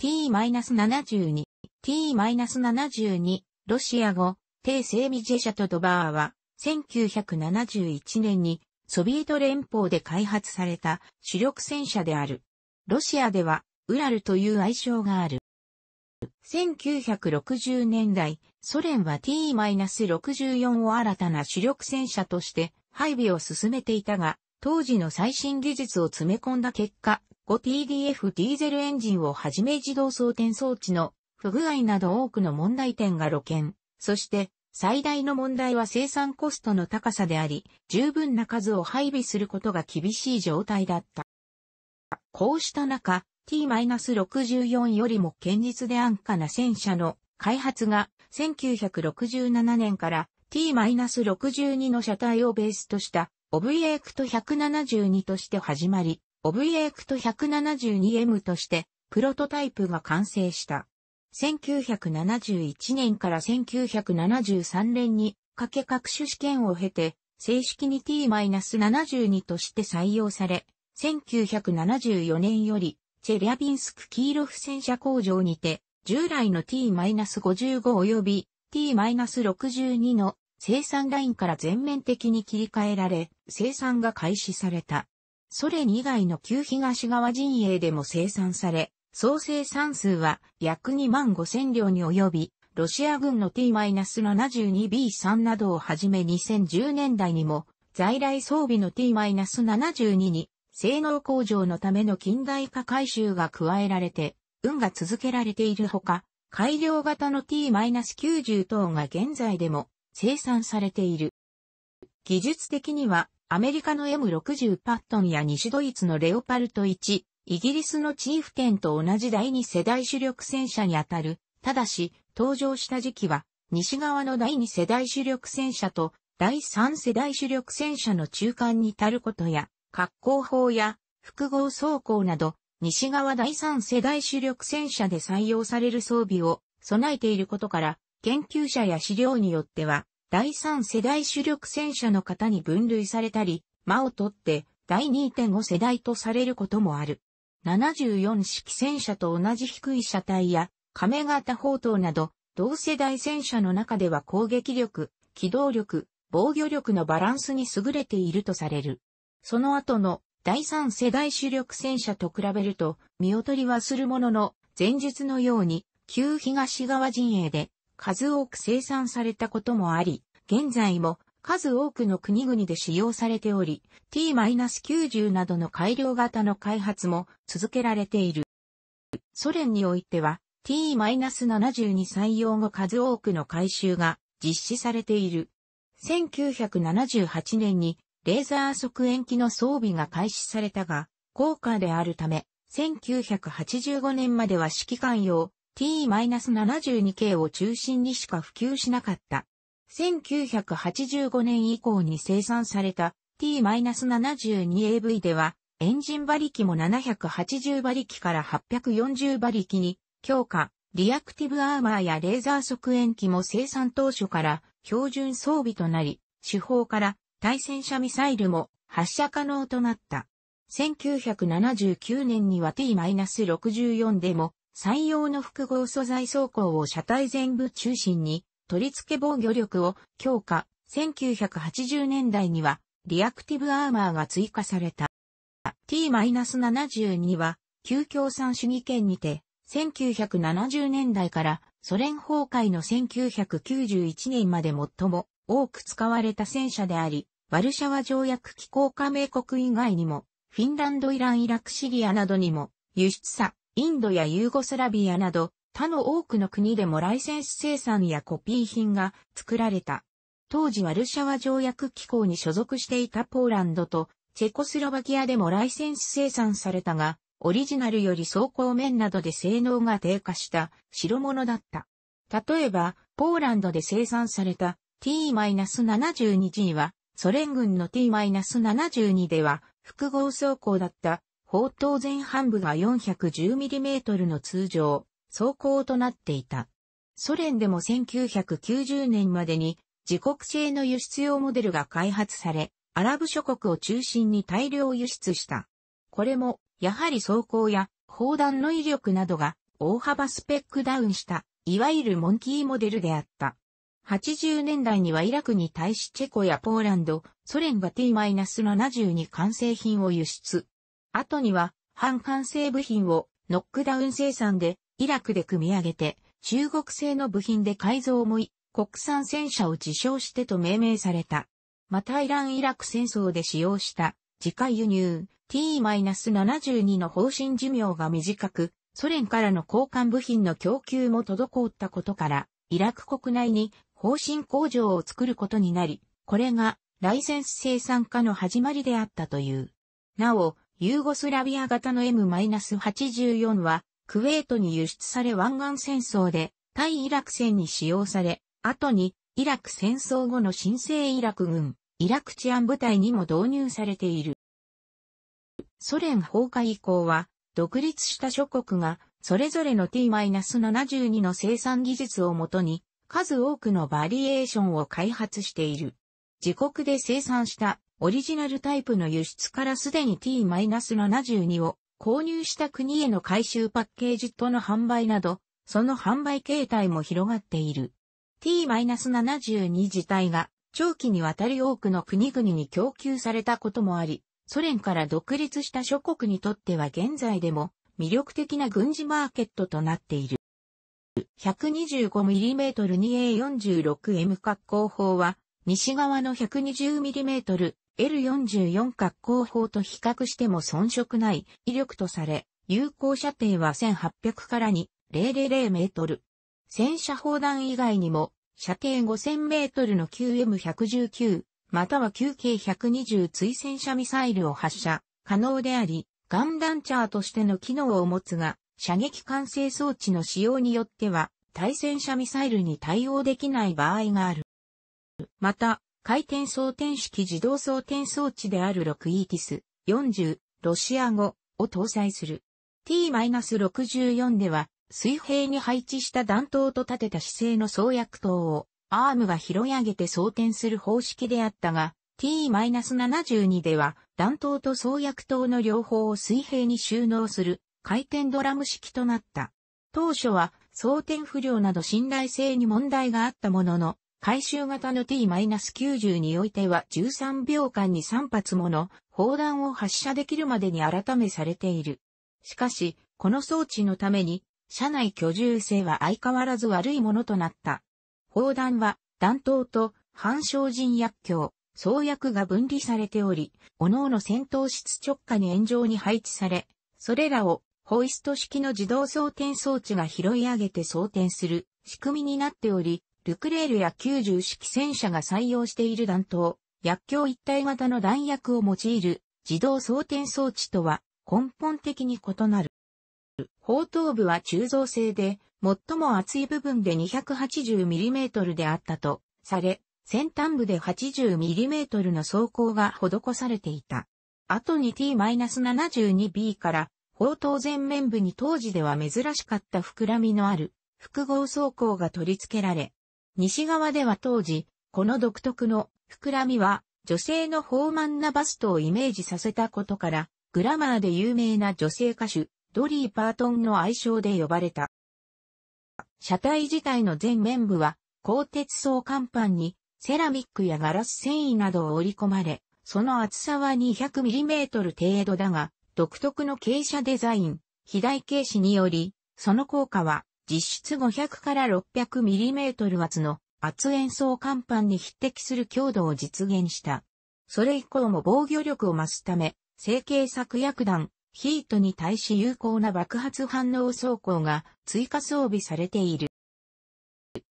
t-72、t-72、ロシア語、低整備ジェシャとドバーは、1971年にソビエト連邦で開発された主力戦車である。ロシアでは、ウラルという愛称がある。1960年代、ソ連は T-64 を新たな主力戦車として配備を進めていたが、当時の最新技術を詰め込んだ結果、o t d f ディーゼルエンジンをはじめ自動装填装置の不具合など多くの問題点が露見。そして最大の問題は生産コストの高さであり、十分な数を配備することが厳しい状態だった。こうした中、T-64 よりも堅実で安価な戦車の開発が1967年から T-62 の車体をベースとしたオブジェクト172として始まり、オブエクト 172M として、プロトタイプが完成した。1971年から1973年にかけ各種試験を経て、正式に T-72 として採用され、1974年より、チェリャビンスク・キーロフ戦車工場にて、従来の T-55 及び T-62 の生産ラインから全面的に切り替えられ、生産が開始された。ソ連以外の旧東側陣営でも生産され、総生産数は約2万5千両に及び、ロシア軍の T-72B3 などをはじめ2010年代にも、在来装備の T-72 に、性能向上のための近代化改修が加えられて、運が続けられているほか、改良型の T-90 等が現在でも生産されている。技術的にはアメリカの M60 パットンや西ドイツのレオパルト1、イギリスのチーフ店と同じ第2世代主力戦車にあたる。ただし、登場した時期は、西側の第2世代主力戦車と第3世代主力戦車の中間に至ることや、格好法や複合走行など、西側第3世代主力戦車で採用される装備を備えていることから、研究者や資料によっては、第3世代主力戦車の型に分類されたり、間を取って第2.5世代とされることもある。74式戦車と同じ低い車体や、亀型砲塔など、同世代戦車の中では攻撃力、機動力、防御力のバランスに優れているとされる。その後の第3世代主力戦車と比べると見劣りはするものの前述のように旧東側陣営で数多く生産されたこともあり、現在も数多くの国々で使用されており、T-90 などの改良型の開発も続けられている。ソ連においては T-72 採用後数多くの改修が実施されている。1978年にレーザー側延機の装備が開始されたが、高価であるため、1985年までは指揮官用、T-72K を中心にしか普及しなかった。1985年以降に生産された T-72AV では、エンジン馬力も780馬力から840馬力に強化、リアクティブアーマーやレーザー側縁機も生産当初から標準装備となり、手法から対戦車ミサイルも発射可能となった。1979年には T-64 でも採用の複合素材走行を車体全部中心に取り付け防御力を強化。1980年代にはリアクティブアーマーが追加された。T-72 は旧共産主義圏にて1970年代からソ連崩壊の1991年まで最も多く使われた戦車であり、ワルシャワ条約機構加盟国以外にも、フィンランド、イラン、イラク、シリアなどにも輸出さインドやユーゴスラビアなど、他の多くの国でもライセンス生産やコピー品が作られた。当時ワルシャワ条約機構に所属していたポーランドとチェコスロバキアでもライセンス生産されたが、オリジナルより走行面などで性能が低下した白物だった。例えば、ポーランドで生産された T-72G は、ソ連軍の T-72 では複合走行だった砲塔前半部が 410mm の通常、走行となっていた。ソ連でも1990年までに自国製の輸出用モデルが開発され、アラブ諸国を中心に大量輸出した。これも、やはり走行や砲弾の威力などが大幅スペックダウンした、いわゆるモンキーモデルであった。80年代にはイラクに対しチェコやポーランド、ソ連が T-72 完成品を輸出。後には、半完成部品をノックダウン生産でイラクで組み上げて、中国製の部品で改造もい、国産戦車を自称してと命名された。またイラン・イラク戦争で使用した自家輸入 T-72 の方針寿命が短く、ソ連からの交換部品の供給も滞ったことから、イラク国内に方針工場を作ることになり、これがライセンス生産化の始まりであったという。なお、ユーゴスラビア型の M-84 は、クウェートに輸出され湾岸戦争で、対イラク戦に使用され、後に、イラク戦争後の新生イラク軍、イラク治安部隊にも導入されている。ソ連崩壊以降は、独立した諸国が、それぞれの T-72 の生産技術をもとに、数多くのバリエーションを開発している。自国で生産したオリジナルタイプの輸出からすでに T-72 を購入した国への回収パッケージとの販売など、その販売形態も広がっている。T-72 自体が長期にわたり多くの国々に供給されたこともあり、ソ連から独立した諸国にとっては現在でも魅力的な軍事マーケットとなっている。125mm2A46M 格好法は西側の 120mm L44 滑降砲と比較しても遜色ない威力とされ、有効射程は1800から2000メートル。戦車砲弾以外にも、射程5000メートルの QM119、または 9K120 追戦車ミサイルを発射、可能であり、ガンランチャーとしての機能を持つが、射撃管制装置の使用によっては、対戦車ミサイルに対応できない場合がある。また、回転装填式自動装填装置であるイーティス4 0ロシア語を搭載する。T-64 では水平に配置した弾頭と立てた姿勢の装薬塔をアームが拾い上げて装填する方式であったが T-72 では弾頭と装薬塔の両方を水平に収納する回転ドラム式となった。当初は装填不良など信頼性に問題があったものの回収型の T-90 においては13秒間に3発もの砲弾を発射できるまでに改めされている。しかし、この装置のために、車内居住性は相変わらず悪いものとなった。砲弾は弾頭と反照人薬莢、創薬が分離されており、各々戦闘室直下に炎上に配置され、それらをホイスト式の自動装填装置が拾い上げて装填する仕組みになっており、ルクレールや90式戦車が採用している弾頭、薬莢一体型の弾薬を用いる自動装填装置とは根本的に異なる。砲頭部は鋳造製で、最も厚い部分で 280mm であったとされ、先端部で 80mm の装甲が施されていた。後に T-72B から砲塔前面部に当時では珍しかった膨らみのある複合装甲が取り付けられ、西側では当時、この独特の膨らみは女性の豊満なバストをイメージさせたことから、グラマーで有名な女性歌手、ドリー・パートンの愛称で呼ばれた。車体自体の全面部は、鋼鉄層甲板に、セラミックやガラス繊維などを織り込まれ、その厚さは 200mm 程度だが、独特の傾斜デザイン、肥大傾斜により、その効果は実質500から 600mm 圧の圧延層甲板に匹敵する強度を実現した。それ以降も防御力を増すため、成形策薬弾、ヒートに対し有効な爆発反応装甲が追加装備されている。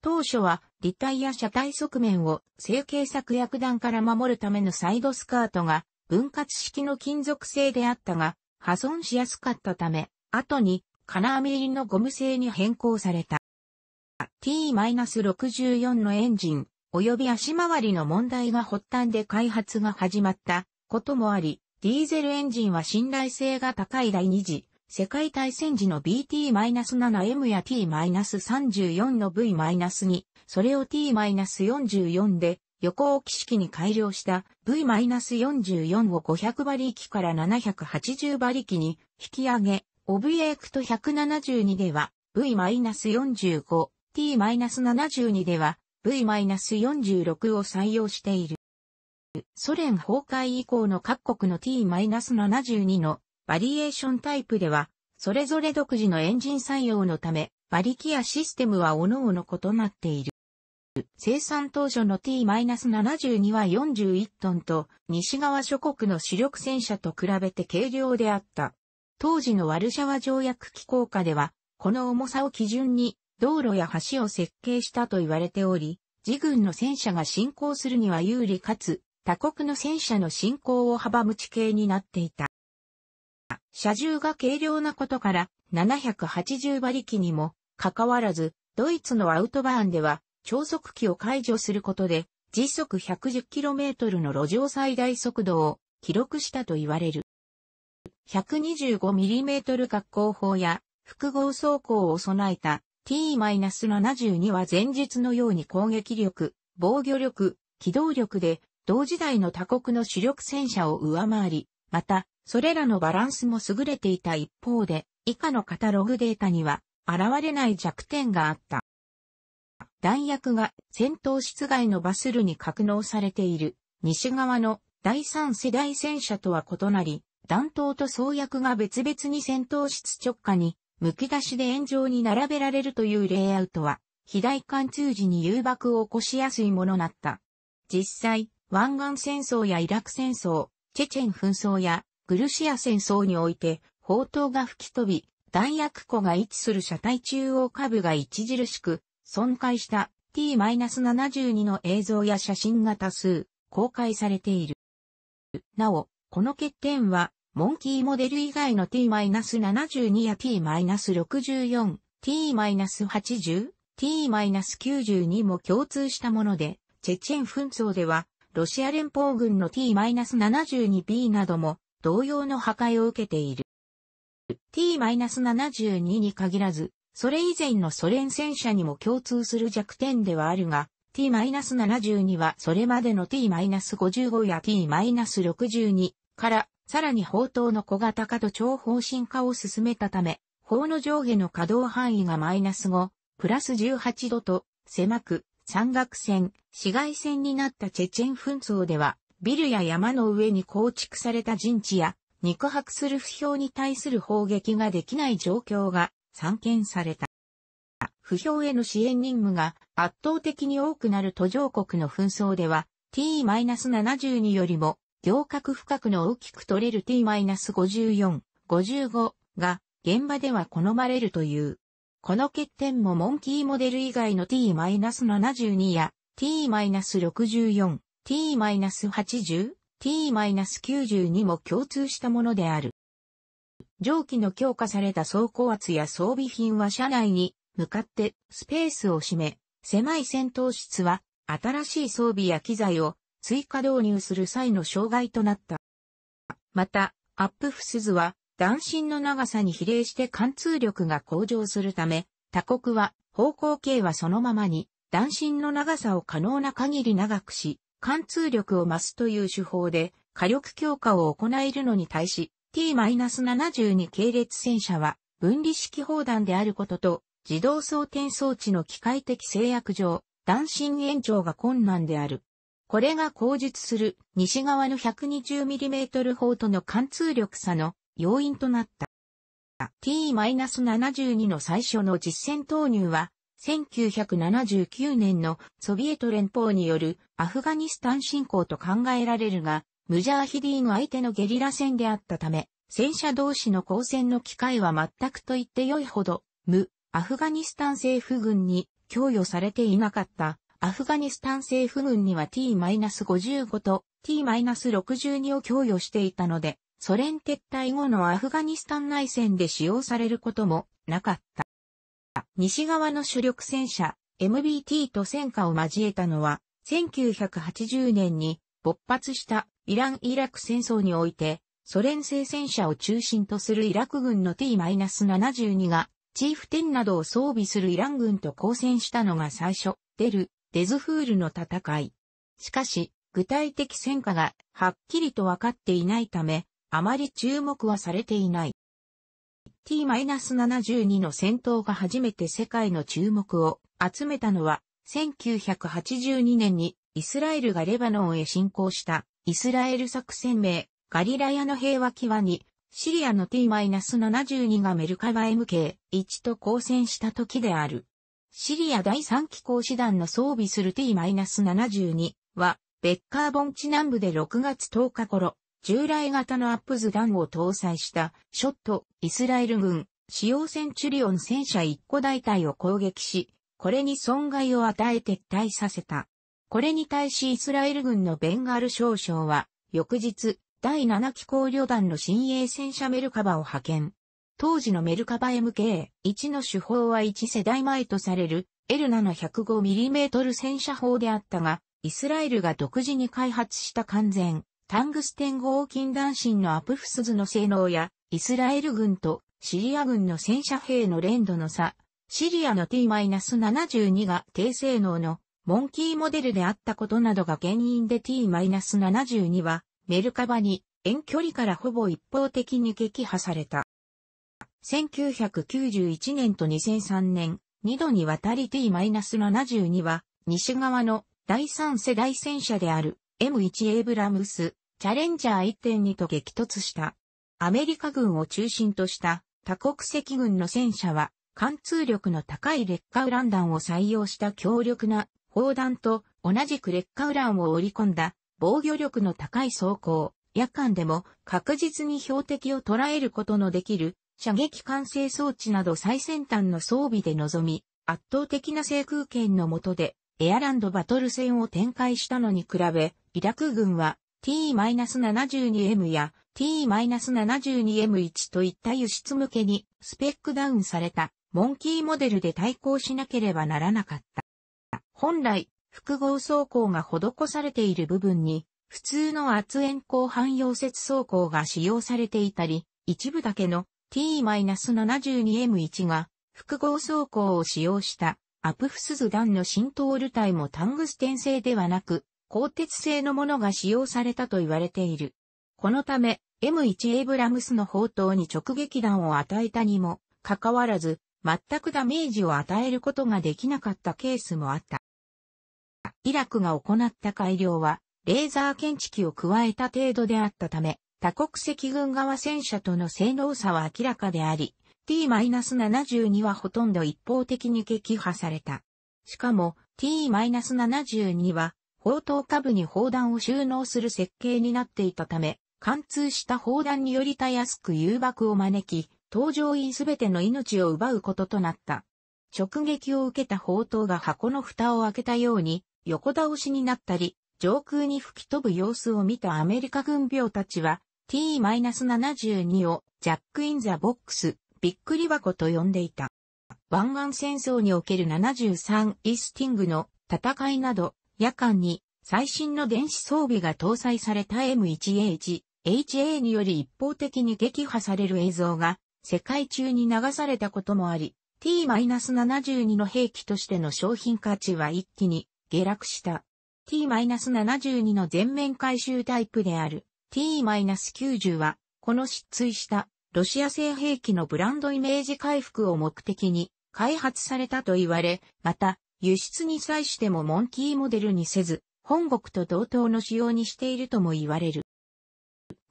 当初は、立体や車体側面を成形策薬弾から守るためのサイドスカートが分割式の金属製であったが、破損しやすかったため、後に金網入のゴム製に変更された。T-64 のエンジン、及び足回りの問題が発端で開発が始まったこともあり、ディーゼルエンジンは信頼性が高い第二次世界大戦時の BT-7M や T-34 の V-2、それを T-44 で横置き式に改良した V-44 を500馬力から780馬力に引き上げ、オブエェクト172では V-45、T-72 では V-46 を採用している。ソ連崩壊以降の各国の T-72 のバリエーションタイプでは、それぞれ独自のエンジン採用のため、馬力やシステムは各々異なっている。生産当初の T-72 は41トンと、西側諸国の主力戦車と比べて軽量であった。当時のワルシャワ条約機構下では、この重さを基準に道路や橋を設計したと言われており、自軍の戦車が進行するには有利かつ、他国の戦車の進行を阻む地形になっていた。車重が軽量なことから780馬力にもかかわらず、ドイツのアウトバーンでは超速機を解除することで時速 110km の路上最大速度を記録したと言われる。125mm 格好砲や複合走行を備えた T-72 は前日のように攻撃力、防御力、機動力で同時代の他国の主力戦車を上回り、また、それらのバランスも優れていた一方で、以下のカタログデータには現れない弱点があった。弾薬が戦闘室外のバスルに格納されている西側の第三世代戦車とは異なり、弾頭と装薬が別々に戦闘室直下に、剥き出しで炎上に並べられるというレイアウトは、肥大貫通時に誘爆を起こしやすいものだった。実際、湾岸戦争やイラク戦争、チェチェン紛争やグルシア戦争において、砲塔が吹き飛び、弾薬庫が位置する車体中央下部が著しく損壊した T-72 の映像や写真が多数公開されている。なお、この欠点はモンキーモデル以外の t-72 や t-64、t-80、t-92 も共通したもので、チェチェン紛争では、ロシア連邦軍の t-72b なども同様の破壊を受けている。t-72 に限らず、それ以前のソ連戦車にも共通する弱点ではあるが、t-72 はそれまでの t-55 や t-62 からさらに砲塔の小型化と超方針化を進めたため、砲の上下の稼働範囲がマイナス5、プラス18度と、狭く、山岳線、市街線になったチェチェン紛争では、ビルや山の上に構築された陣地や、肉薄する不評に対する砲撃ができない状況が散見された。不評への支援任務が圧倒的に多くなる途上国の紛争では、t-72 よりも行角深くの大きく取れる T-54、55が現場では好まれるという。この欠点もモンキーモデル以外の T-72 や T-64、T-80、T-90 も共通したものである。蒸気の強化された走行圧や装備品は車内に向かってスペースを占め、狭い戦闘室は新しい装備や機材を追加導入する際の障害となった。また、アップフスズは、断身の長さに比例して貫通力が向上するため、他国は方向形はそのままに、断身の長さを可能な限り長くし、貫通力を増すという手法で火力強化を行えるのに対し、T-72 系列戦車は分離式砲弾であることと、自動装填装置の機械的制約上、弾身延長が困難である。これが口述する西側の 120mm 砲との貫通力差の要因となった。T-72 の最初の実戦投入は、1979年のソビエト連邦によるアフガニスタン侵攻と考えられるが、ムジャーヒディーン相手のゲリラ戦であったため、戦車同士の交戦の機会は全くと言って良いほど、無、アフガニスタン政府軍に供与されていなかったアフガニスタン政府軍には T-55 と T-62 を供与していたので、ソ連撤退後のアフガニスタン内戦で使用されることもなかった。西側の主力戦車 MBT と戦火を交えたのは、1980年に勃発したイラン・イラク戦争において、ソ連製戦車を中心とするイラク軍の T-72 が、チーフ10などを装備するイラン軍と交戦したのが最初、出るデズフールの戦い。しかし、具体的戦果がはっきりと分かっていないため、あまり注目はされていない。T-72 の戦闘が初めて世界の注目を集めたのは、1982年にイスラエルがレバノンへ侵攻したイスラエル作戦名ガリラヤの平和際にシリアの T-72 がメルカバ MK1 と交戦した時である。シリア第3機構師団の装備する T-72 は、ベッカー盆地南部で6月10日頃、従来型のアップズ弾を搭載した、ショット、イスラエル軍、使用戦チュリオン戦車1個大隊を攻撃し、これに損害を与え撤退させた。これに対しイスラエル軍のベンガル少将は、翌日、第7機構旅団の新鋭戦車メルカバを派遣。当時のメルカバ MK1 の手法は1世代前とされる L705mm 戦車砲であったが、イスラエルが独自に開発した完全、タングステン合金弾身のアプフスズの性能や、イスラエル軍とシリア軍の戦車兵の連度の差、シリアの T-72 が低性能のモンキーモデルであったことなどが原因で T-72 はメルカバに遠距離からほぼ一方的に撃破された。1991年と2003年、2度にわたり T-72 は、西側の第3世代戦車である M1 エイブラムス、チャレンジャー1.2と激突した。アメリカ軍を中心とした多国籍軍の戦車は、貫通力の高い劣化ウラン弾を採用した強力な砲弾と同じく劣化ウランを織り込んだ防御力の高い装甲、夜間でも確実に標的を捉えることのできる射撃管制装置など最先端の装備で臨み、圧倒的な制空権の下で、エアランドバトル戦を展開したのに比べ、イラク軍は T-72M や T-72M1 といった輸出向けにスペックダウンされたモンキーモデルで対抗しなければならなかった。本来、複合走行が施されている部分に、普通の圧延鋼汎溶接走行が使用されていたり、一部だけの T-72M1 が複合走行を使用したアプフスズ弾の浸透ルタイもタングステン製ではなく、鋼鉄製のものが使用されたと言われている。このため、M1 エイブラムスの砲塔に直撃弾を与えたにも、かかわらず、全くダメージを与えることができなかったケースもあった。イラクが行った改良は、レーザー検知器を加えた程度であったため、多国籍軍側戦車との性能差は明らかであり、T-72 はほとんど一方的に撃破された。しかも T-72 は砲塔下部に砲弾を収納する設計になっていたため、貫通した砲弾によりたやすく誘爆を招き、搭乗員すべての命を奪うこととなった。直撃を受けた砲塔が箱の蓋を開けたように、横倒しになったり、上空に吹き飛ぶ様子を見たアメリカ軍病たちは、T-72 をジャック・イン・ザ・ボックス、びっくり箱と呼んでいた。湾岸戦争における73イースティングの戦いなど、夜間に最新の電子装備が搭載された M1H、HA により一方的に撃破される映像が世界中に流されたこともあり、T-72 の兵器としての商品価値は一気に下落した。T-72 の全面回収タイプである T-90 は、この失墜したロシア製兵器のブランドイメージ回復を目的に開発されたと言われ、また、輸出に際してもモンキーモデルにせず、本国と同等の仕様にしているとも言われる。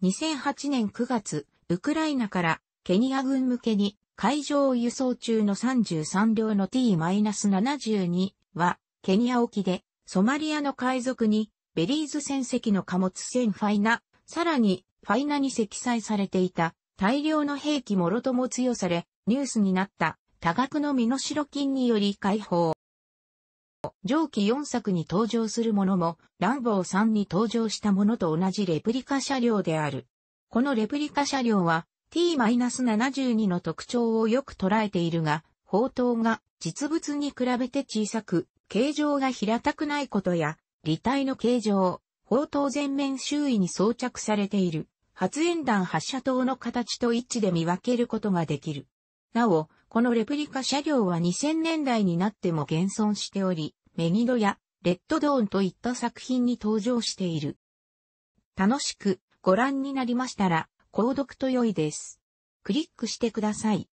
2008年9月、ウクライナからケニア軍向けに海上輸送中の33両の T-72 は、ケニア沖でソマリアの海賊にベリーズ船籍の貨物船ファイナさらに、ファイナに積載されていた大量の兵器もろとも強され、ニュースになった多額の身代金により解放。上記4作に登場するものも、ランボー3に登場したものと同じレプリカ車両である。このレプリカ車両は T-72 の特徴をよく捉えているが、砲塔が実物に比べて小さく、形状が平たくないことや、履体の形状、砲塔全面周囲に装着されている発煙弾発射塔の形と一致で見分けることができる。なお、このレプリカ車両は2000年代になっても現存しており、メギドやレッドドーンといった作品に登場している。楽しくご覧になりましたら、購読と良いです。クリックしてください。